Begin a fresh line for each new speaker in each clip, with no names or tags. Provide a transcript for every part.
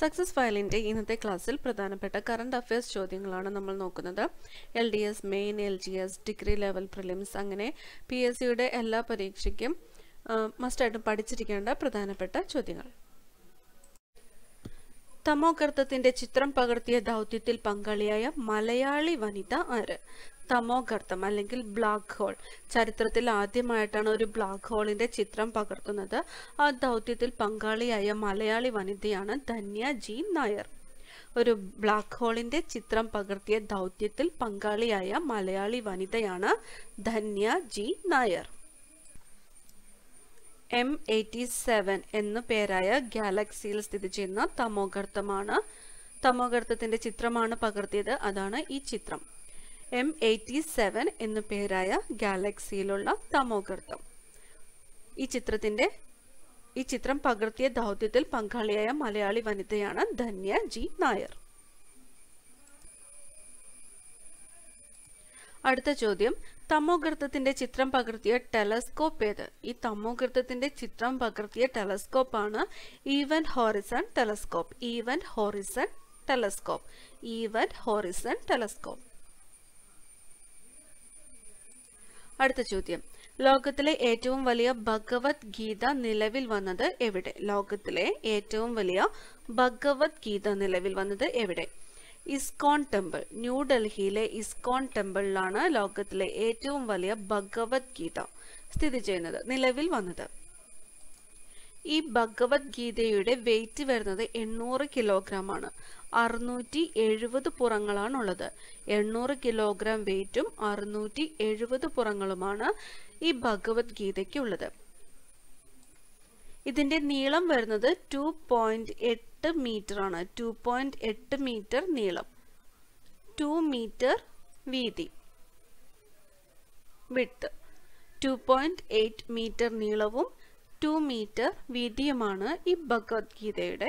success ഫയലിൻ്റെ ഇന്നത്തെ ക്ലാസ്സിൽ പ്രധാനപ്പെട്ട കറണ്ട് അഫയേഴ്സ് ചോദ്യങ്ങളാണ് നമ്മൾ നോക്കുന്നത് L D S main L G S degree level prelims അങ്ങനെ പി എസ് സിയുടെ എല്ലാ പരീക്ഷയ്ക്കും മസ്റ്റായിട്ടും പഠിച്ചിരിക്കേണ്ട പ്രധാനപ്പെട്ട ചോദ്യങ്ങൾ തമോകർത്തത്തിന്റെ ചിത്രം പകർത്തിയ ദൗത്യത്തിൽ പങ്കാളിയായ മലയാളി വനിത ആര് തമോഗർത്തം അല്ലെങ്കിൽ ബ്ലാക്ക് ഹോൾ ചരിത്രത്തിൽ ആദ്യമായിട്ടാണ് ഒരു ബ്ലാക്ക് ഹോളിന്റെ ചിത്രം പകർത്തുന്നത് ആ ദൗത്യത്തിൽ പങ്കാളിയായ മലയാളി വനിതയാണ് ധന്യ ജി നായർ ഒരു ബ്ലാക്ക് ഹോളിന്റെ ചിത്രം പകർത്തിയ ദൗത്യത്തിൽ പങ്കാളിയായ മലയാളി വനിതയാണ് Dhanya G Nair M eighty seven എന്നു പേരായ ഗാലക്സിയിൽ സ്ഥിതി ചെയ്യുന്ന തമോഗർത്തമാണ് തമോഗർത്തത്തിന്റെ ചിത്രമാണ് പകർത്തിയത് അതാണ് ഈ ചിത്രം എം എയ്റ്റി സെവൻ എന്നു പേരായ ഗാലക്സിയിലുള്ള തമോഗർത്തം ഈ ചിത്രത്തിന്റെ ഈ ചിത്രം പകർത്തിയ ദൗത്യത്തിൽ പങ്കാളിയായ മലയാളി വനിതയാണ് ധന്യ ജി നായർ അടുത്ത ചോദ്യം തമോഗർത്തത്തിന്റെ ചിത്രം പകർത്തിയ ടെലസ്കോപ്പ് ഏത് ഈ തമോഗർത്തത്തിന്റെ ചിത്രം പകർത്തിയ ആണ് Event Horizon Telescope Event Horizon Telescope Event Horizon Telescope അടുത്ത ചോദ്യം ലോകത്തിലെ ഏറ്റവും വലിയ ഭഗവത്ഗീത നിലവിൽ വന്നത് എവിടെ ലോകത്തിലെ ഏറ്റവും വലിയ ഭഗവത്ഗീത നിലവിൽ വന്നത് എവിടെ ഇസ്കോൺ ടെമ്പിൾ ന്യൂഡൽഹിയിലെ ഇസ്കോൺ ടെമ്പിളിലാണ് ലോകത്തിലെ ഏറ്റവും വലിയ ഭഗവത്ഗീത സ്ഥിതി ചെയ്യുന്നത് നിലവിൽ വന്നത് ഈ ഭഗവത്ഗീതയുടെ വെയിറ്റ് വരുന്നത് എണ്ണൂറ് കിലോഗ്രാം ആണ് അറുന്നൂറ്റി എഴുപത് പുറങ്ങളാണുള്ളത് എണ്ണൂറ് കിലോഗ്രാം വെയിറ്റും അറുന്നൂറ്റി എഴുപത് പുറങ്ങളുമാണ് ഈ ഭഗവത്ഗീതയ്ക്കുള്ളത് ഇതിൻ്റെ നീളം വരുന്നത് ടു പോയിൻറ്റ് എട്ട് മീറ്റർ ആണ് ടു പോയിൻറ്റ് എട്ട് മീറ്റർ നീളം ടു മീറ്റർ വീതി വിട്ട് ടു പോയിൻറ്റ് എയ്റ്റ് മീറ്റർ നീളവും ടു മീറ്റർ വീതിയുമാണ് ഈ ഭഗവത്ഗീതയുടെ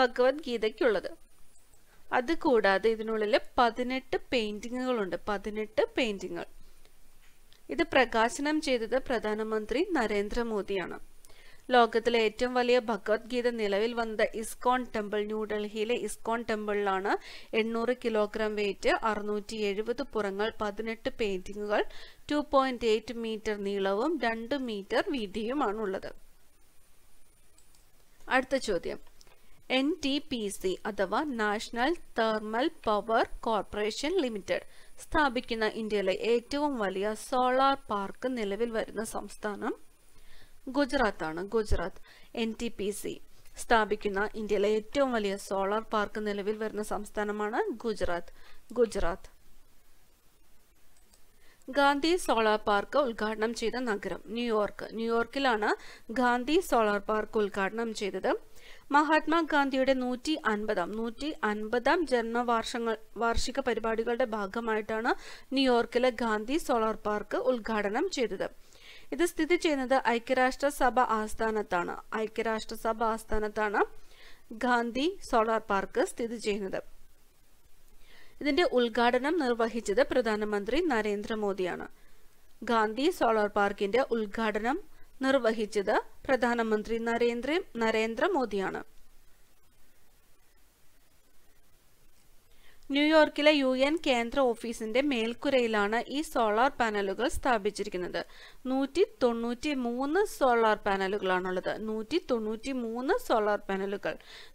ഭഗവത്ഗീതയ്ക്കുള്ളത് അത് കൂടാതെ ഇതിനുള്ളിൽ പതിനെട്ട് പെയിൻറ്റിങ്ങുകളുണ്ട് പതിനെട്ട് പെയിൻറ്റിങ്ങുകൾ ഇത് പ്രകാശനം ചെയ്തത് പ്രധാനമന്ത്രി നരേന്ദ്രമോദിയാണ് ലോകത്തിലെ ഏറ്റവും വലിയ ഭഗവത്ഗീത നിലവിൽ വന്നത് ഇസ്കോൺ ടെമ്പിൾ ന്യൂഡൽഹിയിലെ ഇസ്കോൺ ടെമ്പിളിലാണ് എണ്ണൂറ് കിലോഗ്രാം വെയിറ്റ് അറുന്നൂറ്റി എഴുപത് പുറങ്ങൾ പതിനെട്ട് പെയിന്റിങ്ങുകൾ ടു പോയിന്റ് എയ്റ്റ് മീറ്റർ നീളവും രണ്ട് മീറ്റർ വീതിയുമാണുള്ളത് അടുത്ത ചോദ്യം എൻ ടി പി സി അഥവാ national thermal power corporation limited സ്ഥാപിക്കുന്ന ഇന്ത്യയിലെ ഏറ്റവും വലിയ സോളാർ പാർക്ക് നിലവിൽ വരുന്ന സംസ്ഥാനം ഗുജറാത്താണ് Gujarat N T P C സ്ഥാപിക്കുന്ന ഇന്ത്യയിലെ ഏറ്റവും വലിയ സോളാർ പാർക്ക് നിലവിൽ വരുന്ന സംസ്ഥാനമാണ് ഗുജറാത്ത് ഗുജറാത്ത് ഗാന്ധി സോളാർ പാർക്ക് ഉദ്ഘാടനം ചെയ്ത നഗരം ന്യൂയോർക്ക് ന്യൂയോർക്കിലാണ് ഗാന്ധി സോളാർ പാർക്ക് ഉദ്ഘാടനം ചെയ്തത് മഹാത്മാഗാന്ധിയുടെ നൂറ്റി അൻപതാം നൂറ്റി അൻപതാം ജന്മവാർഷങ്ങൾ വാർഷിക പരിപാടികളുടെ ഭാഗമായിട്ടാണ് ന്യൂയോർക്കിലെ ഗാന്ധി സോളാർ പാർക്ക് ഉദ്ഘാടനം ചെയ്തത് ഇത് സ്ഥിതി ചെയ്യുന്നത് ഐക്യരാഷ്ട്രസഭ ആസ്ഥാനത്താണ് ഐക്യരാഷ്ട്രസഭ ആസ്ഥാനത്താണ് ഗാന്ധി സോളാർ പാർക്ക് സ്ഥിതി ചെയ്യുന്നത് ഇതിന്റെ ഉദ്ഘാടനം നിർവഹിച്ചത് പ്രധാനമന്ത്രി നരേന്ദ്രമോദിയാണ് ഗാന്ധി സോളാർ പാർക്കിന്റെ ഉദ്ഘാടനം നിർവഹിച്ചത് പ്രധാനമന്ത്രി നരേന്ദ്ര നരേന്ദ്രമോദിയാണ് ന്യൂയോർക്കിലെ യു എൻ കേന്ദ്ര ഓഫീസിന്റെ മേൽക്കുരയിലാണ് ഈ സോളാർ പാനലുകൾ സ്ഥാപിച്ചിരിക്കുന്നത് നൂറ്റി തൊണ്ണൂറ്റി മൂന്ന് സോളാർ പാനലുകളാണുള്ളത് നൂറ്റി തൊണ്ണൂറ്റി മൂന്ന് സോളാർ പാനലുകൾ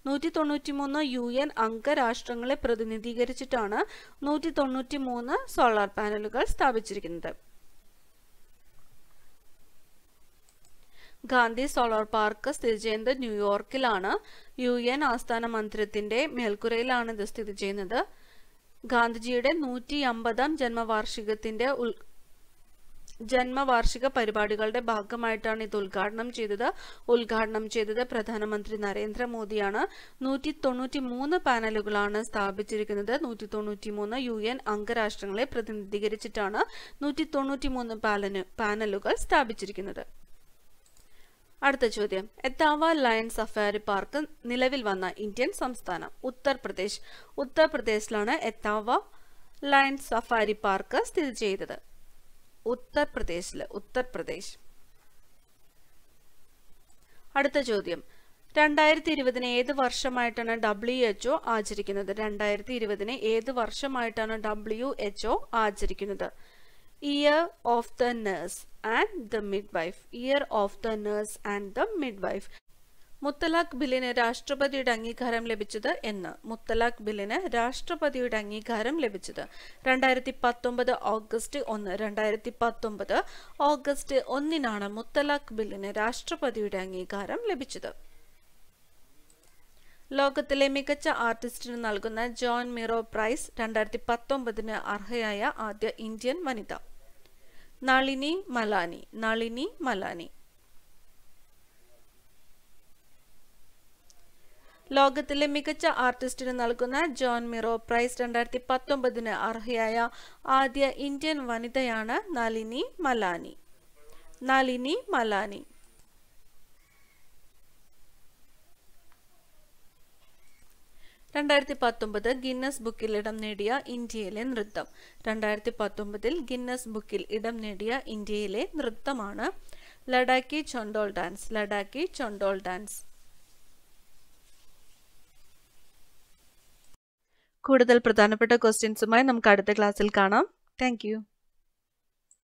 നൂറ്റി തൊണ്ണൂറ്റി മൂന്ന് യു എൻ അംഗരാഷ്ട്രങ്ങളെ പ്രതിനിധീകരിച്ചിട്ടാണ് നൂറ്റി തൊണ്ണൂറ്റി മൂന്ന് സോളാർ പാനലുകൾ സ്ഥാപിച്ചിരിക്കുന്നത് ഗാന്ധി സോളാർ പാർക്ക് സ്ഥിതി ചെയ്യുന്നത് ന്യൂയോർക്കിലാണ് യു എൻ ആസ്ഥാന മന്ദിരത്തിന്റെ മേൽക്കുരയിലാണ് ഇത് സ്ഥിതി ചെയ്യുന്നത് ഗാന്ധിജിയുടെ നൂറ്റി അമ്പതാം ജന്മവാർഷികത്തിന്റെ ഉൽ ജന്മവാർഷിക പരിപാടികളുടെ ഭാഗമായിട്ടാണ് ഇത് ഉദ്ഘാടനം ചെയ്തത് ഉദ്ഘാടനം ചെയ്തത് പ്രധാനമന്ത്രി നരേന്ദ്രമോദിയാണ് നൂറ്റി തൊണ്ണൂറ്റി മൂന്ന് പാനലുകളാണ് സ്ഥാപിച്ചിരിക്കുന്നത് നൂറ്റി തൊണ്ണൂറ്റി മൂന്ന് യു എൻ അംഗരാഷ്ട്രങ്ങളെ പ്രതിനിധീകരിച്ചിട്ടാണ് നൂറ്റി തൊണ്ണൂറ്റി മൂന്ന് പാനലുകൾ സ്ഥാപിച്ചിരിക്കുന്നത് അടുത്ത ചോദ്യം എത്താവ ലയൺ സഫാരി പാർക്ക് നിലവിൽ വന്ന ഇന്ത്യൻ സംസ്ഥാനം ഉത്തർപ്രദേശ് ഉത്തർപ്രദേശിലാണ് എത്താവ ലയൺ സഫാരി പാർക്ക് സ്ഥിതി ചെയ്തത് ഉത്തർപ്രദേശിൽ ഉത്തർപ്രദേശ് അടുത്ത ചോദ്യം രണ്ടായിരത്തി ഇരുപതിന് ഏത് വർഷമായിട്ടാണ് ഡബ്ല്യു എച്ച്ഒ ആചരിക്കുന്നത് രണ്ടായിരത്തി ഇരുപതിന് ഏത് വർഷമായിട്ടാണ് ഡബ്ല്യു എച്ച്ഒ ആചരിക്കുന്നത് ear of the nurse and the midwife ear of the nurse and the midwife മുത്തലാഖ് ബില്ലിന് രാഷ്ട്രപതിയുടെ അംഗീകാരം ലഭിച്ചത് എന്ന് മുത്തലാഖ് ബില്ലിന് രാഷ്ട്രപതിയുടെ അംഗീകാരം ലഭിച്ചത് രണ്ടായിരത്തി പത്തൊമ്പത് ഓഗസ്റ്റ് ഒന്ന് രണ്ടായിരത്തി പത്തൊമ്പത് ഓഗസ്റ്റ് ഒന്നിനാണ് മുത്തലാഖ് ബില്ലിന് രാഷ്ട്രപതിയുടെ അംഗീകാരം ലഭിച്ചത് ലോകത്തിലെ മികച്ച ആർട്ടിസ്റ്റിന് നൽകുന്ന ജോൺ മിറോ പ്രൈസ് രണ്ടായിരത്തി പത്തൊമ്പതിന് അർഹയായ ആദ്യ ഇന്ത്യൻ വനിത നളിനി മലാനി നളിനി മലാനി ലോകത്തിലെ മികച്ച ആർട്ടിസ്റ്റിന് നൽകുന്ന ജോൺ മിറോ പ്രൈസ് രണ്ടായിരത്തി പത്തൊമ്പതിന് അർഹയായ ആദ്യ ഇന്ത്യൻ വനിതയാണ് നളിനി മലാനി നളിനി മലാനി രണ്ടായിരത്തി പത്തൊമ്പത് ഗിന്നസ് ബുക്കിൽ ഇടം നേടിയ ഇന്ത്യയിലെ നൃത്തം രണ്ടായിരത്തി പത്തൊമ്പതിൽ ഗിന്നസ് ബുക്കിൽ ഇടം നേടിയ ഇന്ത്യയിലെ നൃത്തമാണ് ലഡാക്കി ചൊണ്ടോൾ ഡാൻസ് ലഡാക്കി ചൊണ്ടോൾ ഡാൻസ് കൂടുതൽ പ്രധാനപ്പെട്ട ക്വസ്റ്റ്യൻസുമായി നമുക്ക് അടുത്ത ക്ലാസ്സിൽ കാണാം താങ്ക്